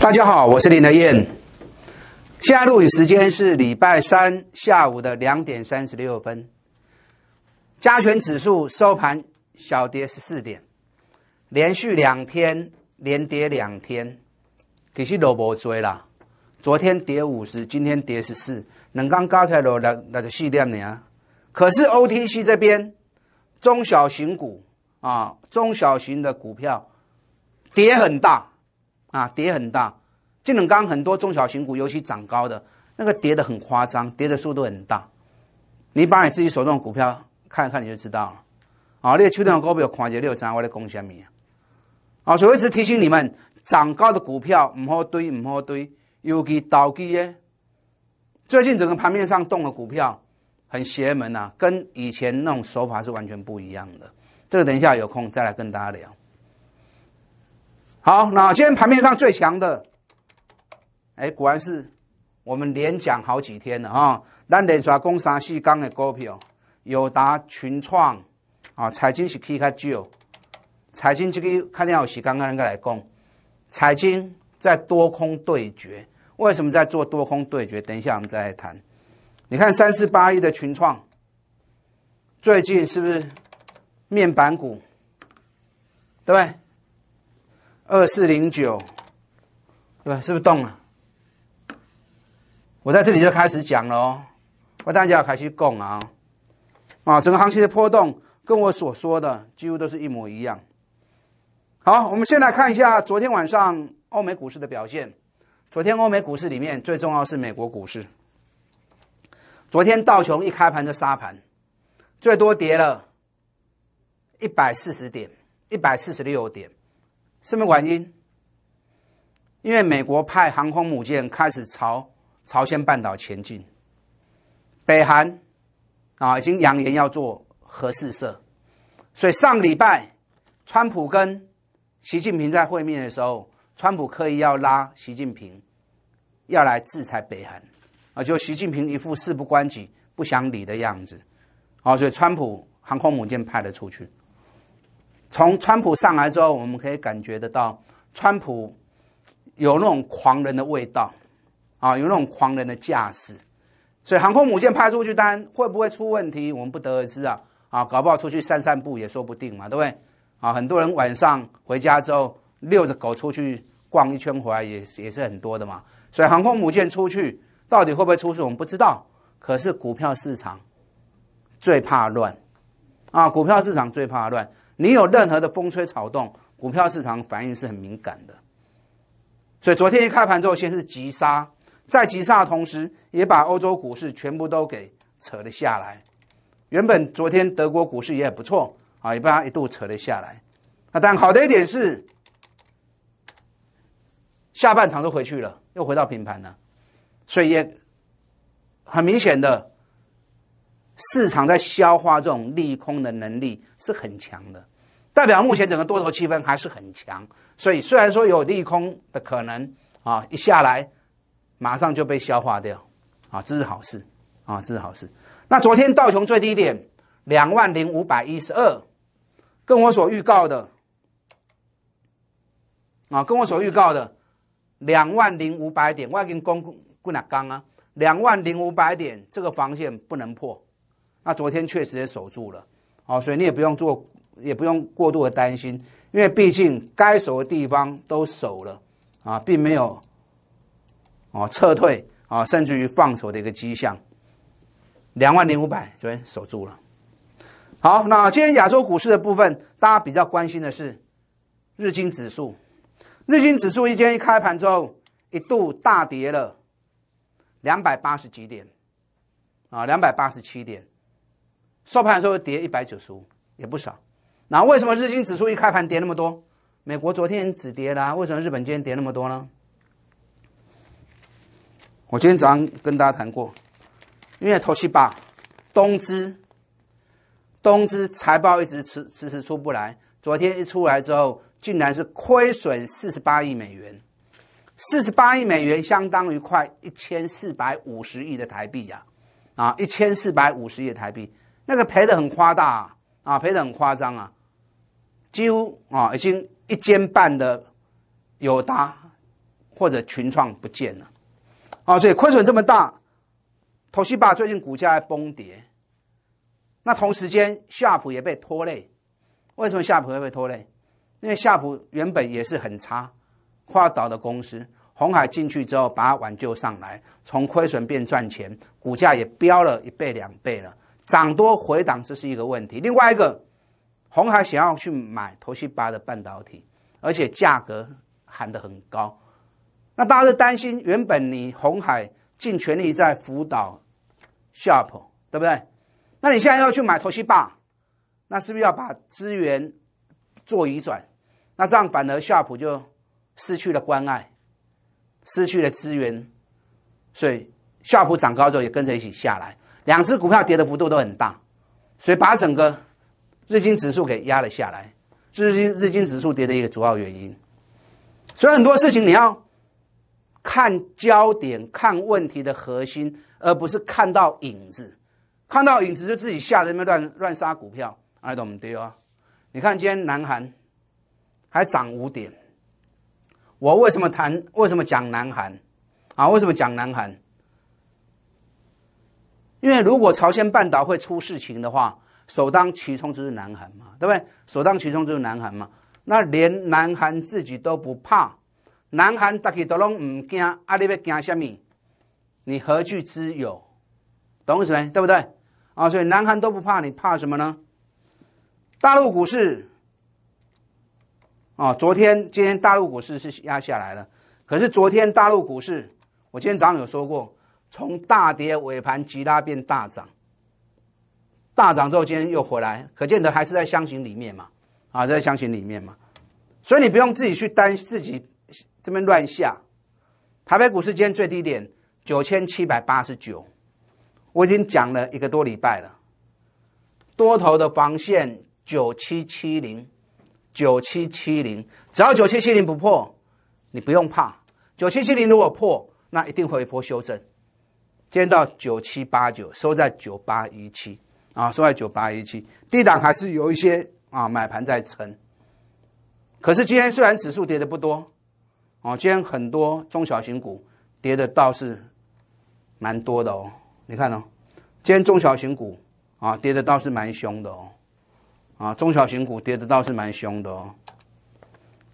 大家好，我是林德燕。现在录影时间是礼拜三下午的两点三十六分。加权指数收盘小跌十四点，连续两天连跌两天，其实都无追啦。昨天跌五十，今天跌十四，能刚高开罗那那就细点呢。可是 OTC 这边中小型股啊，中小型的股票跌很大。啊，跌很大，金能刚很多中小型股，尤其涨高的那个跌的很夸张，跌的速度很大。你把你自己手中的股票看一看，你就知道了。啊，你秋天的股票看一六张，我来恭喜你。啊，所以一直提醒你们，涨高的股票唔好堆，唔好堆，尤其倒机耶。最近整个盘面上动的股票很邪门啊，跟以前那种手法是完全不一样的。这个等一下有空再来跟大家聊。好，那今天盘面上最强的，哎，果然是我们连讲好几天了啊。咱连刷工三四刚的股票，友达、群创啊，财经是开较少。财经这个看定有刚刚那个来讲，财经在多空对决，为什么在做多空对决？等一下我们再来谈。你看三十八亿的群创，最近是不是面板股？对不对？二四零九，对，吧？是不是动了？我在这里就开始讲了哦，我大家要开始供啊，啊，整个行情的波动跟我所说的几乎都是一模一样。好，我们先来看一下昨天晚上欧美股市的表现。昨天欧美股市里面最重要是美国股市，昨天道琼一开盘就杀盘，最多跌了一百四十点，一百四十六点。什么原因，因为美国派航空母舰开始朝朝鲜半岛前进，北韩啊已经扬言要做核试射，所以上礼拜川普跟习近平在会面的时候，川普刻意要拉习近平要来制裁北韩，啊，就习近平一副事不关己不想理的样子，啊，所以川普航空母舰派了出去。从川普上来之后，我们可以感觉得到，川普有那种狂人的味道，啊，有那种狂人的架势，所以航空母舰派出去，单会不会出问题，我们不得而知啊，啊，搞不好出去散散步也说不定嘛，对不对？啊，很多人晚上回家之后，遛着狗出去逛一圈回来，也也是很多的嘛，所以航空母舰出去到底会不会出事，我们不知道。可是股票市场最怕乱，啊，股票市场最怕乱。你有任何的风吹草动，股票市场反应是很敏感的。所以昨天一开盘之后，先是急杀，在急杀的同时，也把欧洲股市全部都给扯了下来。原本昨天德国股市也很不错啊，也被它一度扯了下来。那但好的一点是，下半场都回去了，又回到平盘了，所以也很明显的。市场在消化这种利空的能力是很强的，代表目前整个多头气氛还是很强。所以虽然说有利空的可能啊，一下来马上就被消化掉，啊，这是好事，啊，这是好事。那昨天道琼最低点两万零五百一十二，跟我所预告的啊，跟我所预告的两万零五百点，我要跟公公哪刚啊，两万零五百点这个防线不能破。那昨天确实也守住了，哦，所以你也不用做，也不用过度的担心，因为毕竟该守的地方都守了，啊，并没有，啊撤退啊，甚至于放手的一个迹象。两万零五百昨天守住了，好，那今天亚洲股市的部分，大家比较关心的是日经指数，日经指数一天一开盘之后，一度大跌了两百八十几点，啊，两百八十七点。收盘的时候跌一百九十五，也不少。那为什么日经指数一开盘跌那么多？美国昨天止跌啦，为什么日本今天跌那么多呢？我今天早上跟大家谈过，因为头七八东芝，东芝财报一直迟迟迟出不来。昨天一出来之后，竟然是亏损四十八亿美元，四十八亿美元相当于快一千四百五十亿的台币呀！啊，一千四百五十亿台币。那个赔的很夸大啊，赔的很夸张啊，几乎啊已经一间半的友达或者群创不见了，啊，所以亏损这么大，投西霸最近股价在崩跌，那同时间夏普也被拖累，为什么夏普会被拖累？因为夏普原本也是很差跨倒的公司，红海进去之后把它挽救上来，从亏损变赚钱，股价也飙了一倍两倍了。涨多回档这是一个问题，另外一个，红海想要去买头西八的半导体，而且价格喊得很高，那大家是担心，原本你红海尽全力在辅导，夏普，对不对？那你现在要去买头西八，那是不是要把资源做移转？那这样反而夏普就失去了关爱，失去了资源，所以夏普涨高之后也跟着一起下来。两只股票跌的幅度都很大，所以把整个日经指数给压了下来，日是日经指数跌的一个主要原因。所以很多事情你要看焦点，看问题的核心，而不是看到影子，看到影子就自己吓得那么乱乱杀股票，哎，懂么跌啊？你看今天南韩还涨五点，我为什么谈为什么讲南韩啊？为什么讲南韩？因为如果朝鲜半岛会出事情的话，首当其冲就是南韩嘛，对不对？首当其冲就是南韩嘛。那连南韩自己都不怕，南韩大家都拢唔惊，啊，你要惊什么？你何惧之有？懂什么？对不对？啊，所以南韩都不怕，你怕什么呢？大陆股市啊，昨天、今天大陆股市是压下来了。可是昨天大陆股市，我今天早上有说过。从大跌尾盘急拉变大涨，大涨之后今天又回来，可见得还是在箱型里面嘛，啊，在箱型里面嘛，所以你不用自己去担自己这边乱下。台北股市今天最低点九千七百八十九，我已经讲了一个多礼拜了，多头的防线九七七零，九七七零，只要九七七零不破，你不用怕，九七七零如果破，那一定会一波修正。今天到九七八九，收在九八一七啊，收在九八一七。低档还是有一些啊买盘在撑。可是今天虽然指数跌的不多，哦，今天很多中小型股跌的倒是蛮多的哦。你看哦，今天中小型股啊跌的倒是蛮凶的哦，啊，中小型股跌的倒是蛮凶的哦，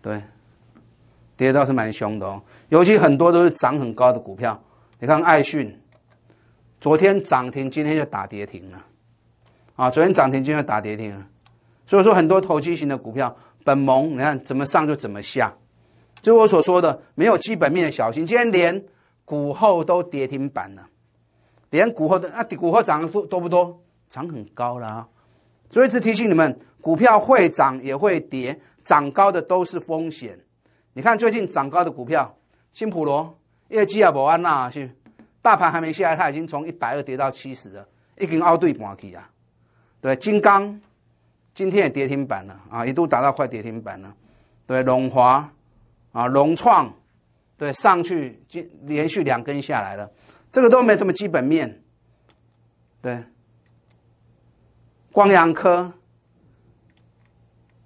对，跌倒是蛮凶的哦。尤其很多都是涨很高的股票，你看爱讯。昨天涨停，今天就打跌停了，啊，昨天涨停，今天打跌停，所以说很多投机型的股票，本蒙，你看怎么上就怎么下，就我所说的没有基本面的小心，今天连股后都跌停板了，连股后的那股后涨的多多不多？涨很高了啊，所以只提醒你们，股票会涨也会跌，涨高的都是风险。你看最近涨高的股票，新普罗、业基亚、保安娜是。大盘还没下来，它已经从一百二跌到七十了，一根凹对半去啊！对，金刚今天也跌停板了啊，一度达到快跌停板了。对，龙华啊，融创对上去就连续两根下来了，这个都没什么基本面。对，光阳科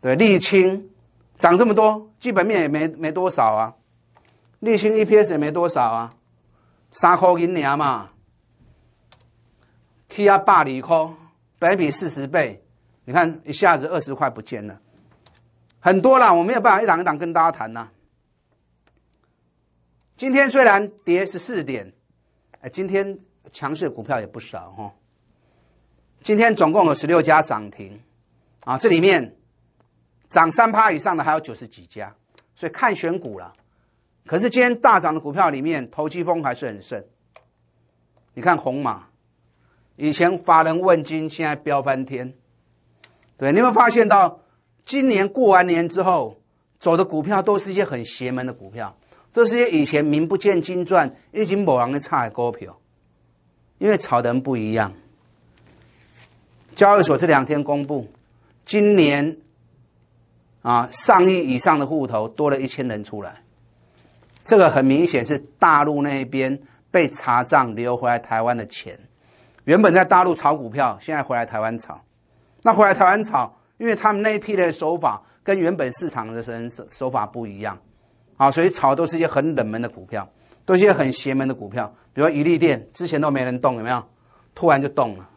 对沥青涨这么多，基本面也没没多少啊，沥青 EPS 也没多少啊。沙空银啊嘛去 A 八里空，百比四十倍，你看一下子二十块不见了，很多啦，我没有办法一档一档跟大家谈呐。今天虽然跌十四点，哎，今天强势股票也不少哈。今天总共有十六家涨停，啊，这里面涨三趴以上的还有九十几家，所以看选股了。可是今天大涨的股票里面，投机风还是很盛。你看红马，以前法人问津，现在飙翻天。对，你有没有发现到，今年过完年之后走的股票都是一些很邪门的股票，都是些以前名不见经传、一经某行的差的股票，因为炒的人不一样。交易所这两天公布，今年啊上亿以上的户头多了一千人出来。这个很明显是大陆那边被查账留回来台湾的钱，原本在大陆炒股票，现在回来台湾炒。那回来台湾炒，因为他们那一批的手法跟原本市场的手手法不一样，啊，所以炒都是一些很冷门的股票，都是些很邪门的股票，比如一立店之前都没人动，有没有？突然就动了，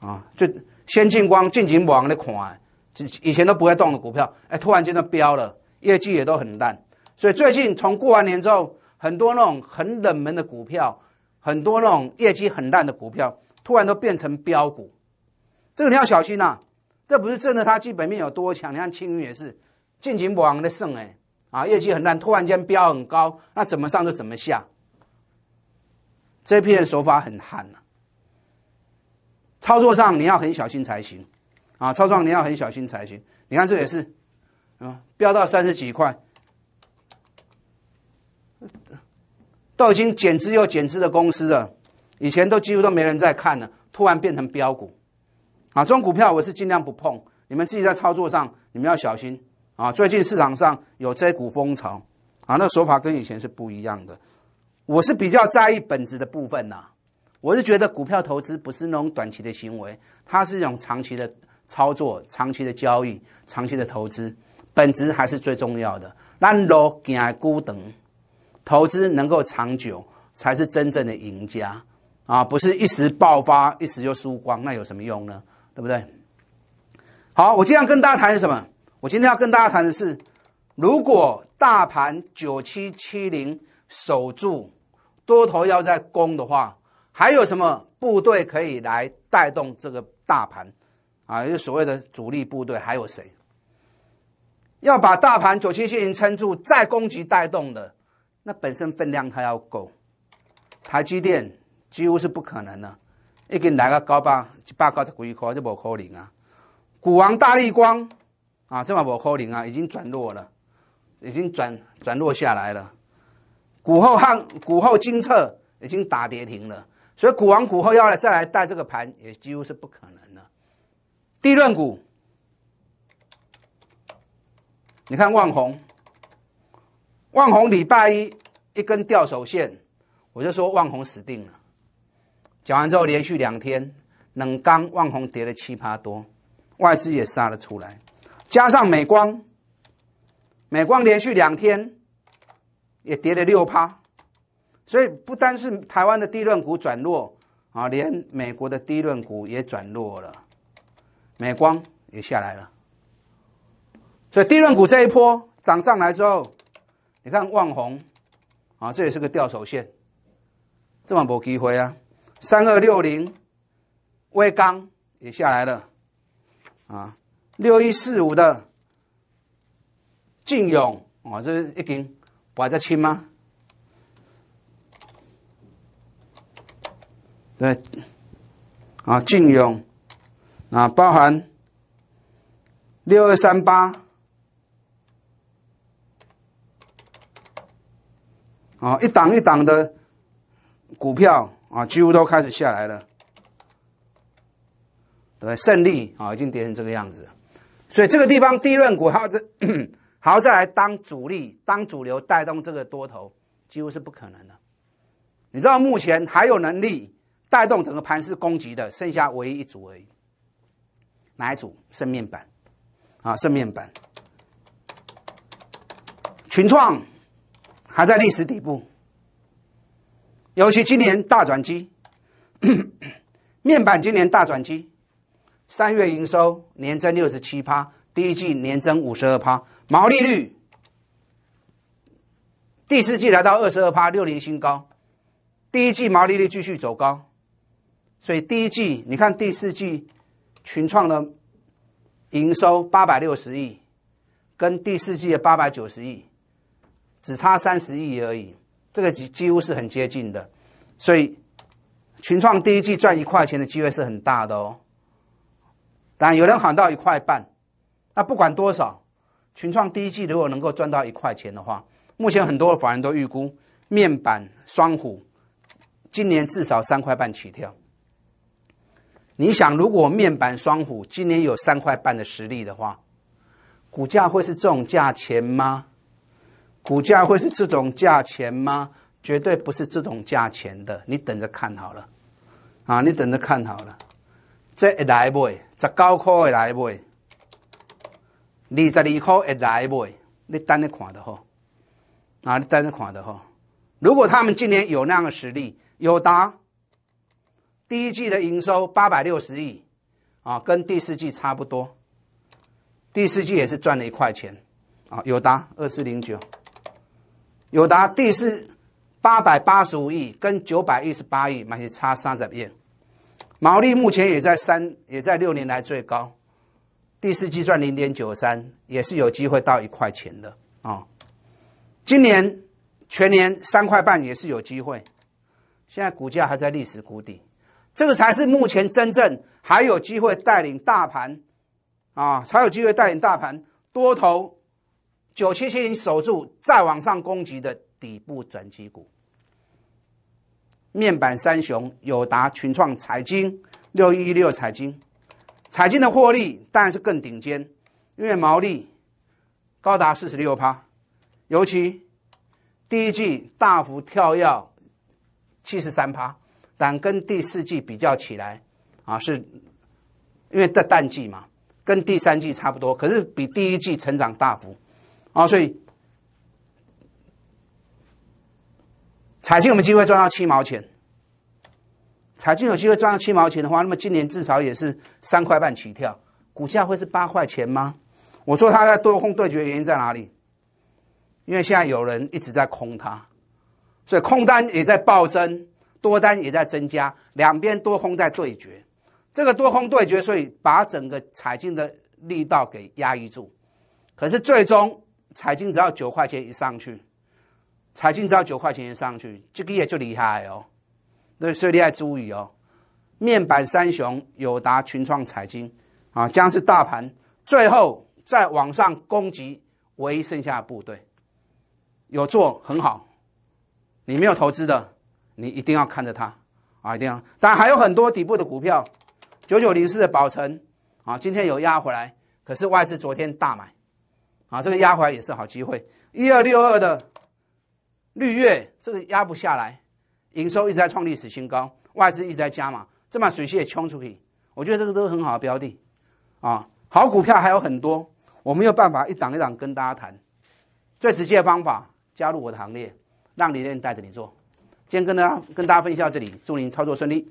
啊，就先进光、进景网的款，以以前都不会动的股票，哎，突然间都飙了，业绩也都很烂。所以最近从过完年之后，很多那种很冷门的股票，很多那种业绩很烂的股票，突然都变成标股，这个你要小心呐！这不是真的，它基本面有多强？你看青云也是，尽情往的升哎，啊，业绩很烂，突然间飙很高，那怎么上就怎么下。这批人手法很悍呐，操作上你要很小心才行，啊，操作上你要很小心才行。你看这也是，啊，飙到三十几块。都已经减资又减资的公司了，以前都几乎都没人在看了，突然变成标股，啊，这种股票我是尽量不碰。你们自己在操作上，你们要小心啊！最近市场上有这股风潮，啊，那手法跟以前是不一样的。我是比较在意本质的部分呐，我是觉得股票投资不是那种短期的行为，它是一种长期的操作、长期的交易、长期的投资，本质还是最重要的。那老见孤等。投资能够长久才是真正的赢家，啊，不是一时爆发，一时就输光，那有什么用呢？对不对？好，我今天跟大家谈什么？我今天要跟大家谈的是，如果大盘九七七零守住，多头要在攻的话，还有什么部队可以来带动这个大盘？啊，就所谓的主力部队还有谁？要把大盘九七七零撑住，再攻击带动的。它本身分量它要够，台积电几乎是不可能的，一根来个高八一百高十几块就无可能啊。股王大力光啊，这么无可能啊，已经转弱了，已经转转弱下来了。股后汉股后金策已经打跌停了，所以股王股后要来再来带这个盘也几乎是不可能的。低论股，你看万红。万红礼拜一一根吊手线，我就说万红死定了。讲完之后，连续两天冷钢万红跌了七趴多，外资也杀了出来，加上美光，美光连续两天也跌了六趴，所以不单是台湾的低润股转弱啊，连美国的低润股也转弱了，美光也下来了。所以低润股这一波涨上来之后。你看望红，啊，这也是个掉手线，这么没机会啊。三二六零，威刚也下来了，啊，六一四五的，晋勇啊，这一根，还在清吗？对，啊，晋勇啊，包含六二三八。啊，一档一档的股票啊，几乎都开始下来了，对吧？胜利啊，已经跌成这个样子，所以这个地方低轮股还要再，还要再来当主力、当主流带动这个多头，几乎是不可能的。你知道目前还有能力带动整个盘势攻击的，剩下唯一一组而已，哪一组？生面板，啊，生面板，群创。还在历史底部，尤其今年大转机，面板今年大转机，三月营收年增六十七趴，第一季年增五十二趴，毛利率第四季来到二十二趴，六年新高，第一季毛利率继续走高，所以第一季你看第四季群创的营收八百六十亿，跟第四季的八百九十亿。只差三十亿而已，这个几几乎是很接近的，所以群创第一季赚一块钱的机会是很大的哦。当然有人喊到一块半，那不管多少，群创第一季如果能够赚到一块钱的话，目前很多的法人都预估面板双虎今年至少三块半起跳。你想，如果面板双虎今年有三块半的实力的话，股价会是这种价钱吗？股价会是这种价钱吗？绝对不是这种价钱的，你等着看好了啊！你等着看好了，这会来卖十九块会来卖，二十二块会来卖，你等着看的好，啊，你等着看的好。如果他们今年有那个实力，有达第一季的营收八百六十亿啊，跟第四季差不多，第四季也是赚了一块钱啊，有达二四零九。有达第四八百八十五亿，跟九百一十八亿，满是差三十亿。毛利目前也在三，也在六年来最高。第四季赚零点九三，也是有机会到一块钱的啊。今年全年三块半也是有机会。现在股价还在历史谷底，这个才是目前真正还有机会带领大盘，啊，才有机会带领大盘多头。九七七零守住，再往上攻击的底部转机股。面板三雄友达、群创、财经六一六财经，财经的获利当然是更顶尖，因为毛利高达四十六趴，尤其第一季大幅跳跃七十三趴，但跟第四季比较起来啊，是因为在淡季嘛，跟第三季差不多，可是比第一季成长大幅。啊，所以彩金有机会赚到七毛钱，彩金有机会赚到七毛钱的话，那么今年至少也是三块半起跳，股价会是八块钱吗？我说他在多空对决的原因在哪里？因为现在有人一直在空它，所以空单也在暴增，多单也在增加，两边多空在对决，这个多空对决，所以把整个彩金的力道给压抑住，可是最终。彩金只要九块钱一上去，彩金只要九块钱一上去，这个也就厉害哦。对，所以厉害注意哦。面板三雄友达、群创、财金，啊，将是大盘最后在网上攻击唯一剩下的部队。有做很好，你没有投资的，你一定要看着它啊，一定要。但还有很多底部的股票，九九零四的宝成，啊，今天有压回来，可是外资昨天大买。啊，这个压回来也是好机会，一二六二的绿月这个压不下来，营收一直在创历史新高，外资一直在加码，这把水仙也冲出去，我觉得这个都是很好的标的，啊，好股票还有很多，我没有办法一档一档跟大家谈，最直接的方法加入我的行列，让李念带着你做，今天跟大家跟大家分享到这里，祝您操作顺利。